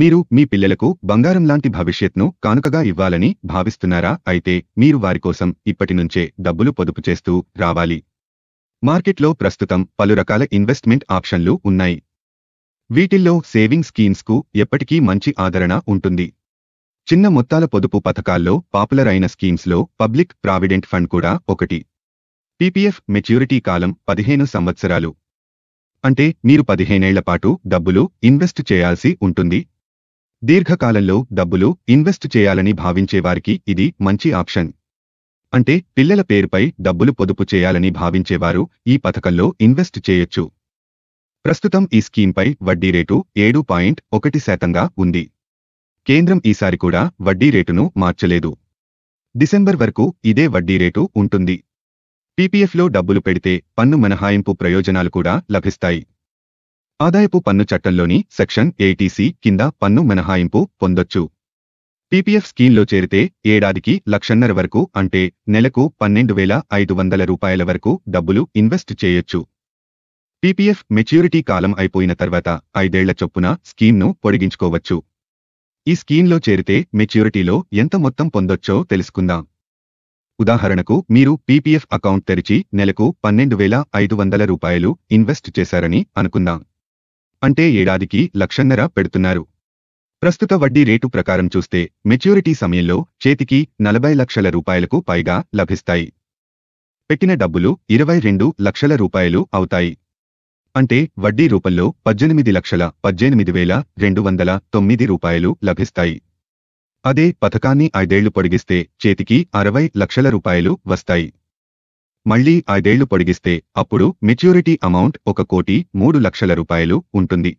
మీరు మీ పిల్లలకు బంగారం లాంటి భవిష్యత్ను కానుకగా ఇవ్వాలని భావిస్తున్నారా అయితే మీరు వారి కోసం ఇప్పటి నుంచే డబ్బులు పొదుపు చేస్తూ రావాలి మార్కెట్లో ప్రస్తుతం పలు రకాల ఇన్వెస్ట్మెంట్ ఆప్షన్లు ఉన్నాయి వీటిల్లో సేవింగ్ స్కీమ్స్కు ఎప్పటికీ మంచి ఆదరణ ఉంటుంది చిన్న మొత్తాల పొదుపు పథకాల్లో పాపులర్ అయిన స్కీమ్స్లో పబ్లిక్ ప్రావిడెంట్ ఫండ్ కూడా ఒకటి పీపీఎఫ్ మెచ్యూరిటీ కాలం పదిహేను సంవత్సరాలు అంటే మీరు పదిహేనేళ్ల పాటు డబ్బులు ఇన్వెస్ట్ చేయాల్సి ఉంటుంది దీర్ఘకాలంలో డబ్బులు ఇన్వెస్ట్ చేయాలని భావించేవారికి ఇది మంచి ఆప్షన్ అంటే పిల్లల పేరుపై డబ్బులు పొదుపు చేయాలని భావించేవారు ఈ పథకంలో ఇన్వెస్ట్ చేయొచ్చు ప్రస్తుతం ఈ స్కీంపై వడ్డీ రేటు ఏడు పాయింట్ ఒకటి శాతంగా ఉంది కేంద్రం ఈసారి కూడా వడ్డీ రేటును మార్చలేదు డిసెంబర్ వరకు ఇదే వడ్డీ రేటు ఉంటుంది పీపీఎఫ్లో డబ్బులు పెడితే పన్ను మినహాయింపు ప్రయోజనాలు కూడా లభిస్తాయి ఆదాయపు పన్ను చట్టంలోని సెక్షన్ ఏటీసీ కింద పన్ను మినహాయింపు పొందొచ్చు పీపీఎఫ్ స్కీమ్లో చేరితే ఏడాదికి లక్షన్నర వరకు అంటే నెలకు పన్నెండు వేల ఐదు వందల రూపాయల వరకు డబ్బులు ఇన్వెస్ట్ చేయొచ్చు పీపీఎఫ్ మెచ్యూరిటీ కాలం అయిపోయిన తర్వాత ఐదేళ్ల చొప్పున స్కీమ్ను పొడిగించుకోవచ్చు ఈ స్కీమ్లో చేరితే మెచ్యూరిటీలో ఎంత మొత్తం పొందొచ్చో తెలుసుకుందాం ఉదాహరణకు మీరు పీపీఎఫ్ అకౌంట్ తెరిచి నెలకు పన్నెండు వేల ఐదు వందల రూపాయలు ఇన్వెస్ట్ చేశారని అనుకుందాం అంటే ఏడాదికి లక్షన్నర పెడుతున్నారు ప్రస్తుత వడ్డీ రేటు ప్రకారం చూస్తే మెచ్యూరిటీ సమయంలో చేతికి నలభై లక్షల రూపాయలకు పైగా లభిస్తాయి పెట్టిన డబ్బులు ఇరవై రెండు లక్షల రూపాయలు అవుతాయి అంటే వడ్డీ రూపంలో పద్దెనిమిది లక్షల పద్దెనిమిది వేల రెండు వందల తొమ్మిది రూపాయలు లభిస్తాయి అదే పథకాన్ని ఐదేళ్లు పొడిగిస్తే చేతికి అరవై లక్షల రూపాయలు వస్తాయి మళ్లీ ఐదేళ్లు పొడిగిస్తే అప్పుడు మెచ్యూరిటీ అమౌంట్ ఒక కోటి మూడు లక్షల రూపాయలు ఉంటుంది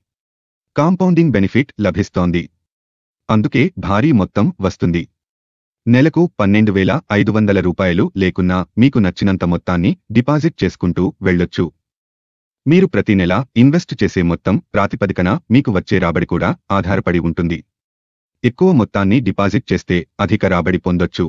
కాంపౌండింగ్ బెనిఫిట్ లభిస్తోంది అందుకే భారీ మొత్తం వస్తుంది నెలకు పన్నెండు వేల ఐదు వందల రూపాయలు లేకున్నా మీకు నచ్చినంత మొత్తాన్ని డిపాజిట్ చేసుకుంటూ వెళ్ళొచ్చు మీరు ప్రతి నెల ఇన్వెస్ట్ చేసే మొత్తం ప్రాతిపదికన మీకు వచ్చే రాబడి కూడా ఆధారపడి ఉంటుంది ఎక్కువ మొత్తాన్ని డిపాజిట్ చేస్తే అధిక రాబడి పొందొచ్చు